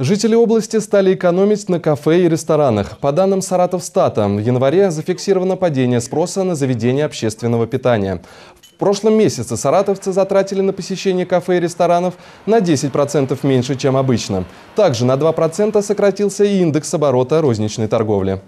Жители области стали экономить на кафе и ресторанах. По данным Саратовстата, в январе зафиксировано падение спроса на заведения общественного питания. В прошлом месяце саратовцы затратили на посещение кафе и ресторанов на 10% меньше, чем обычно. Также на 2% сократился и индекс оборота розничной торговли.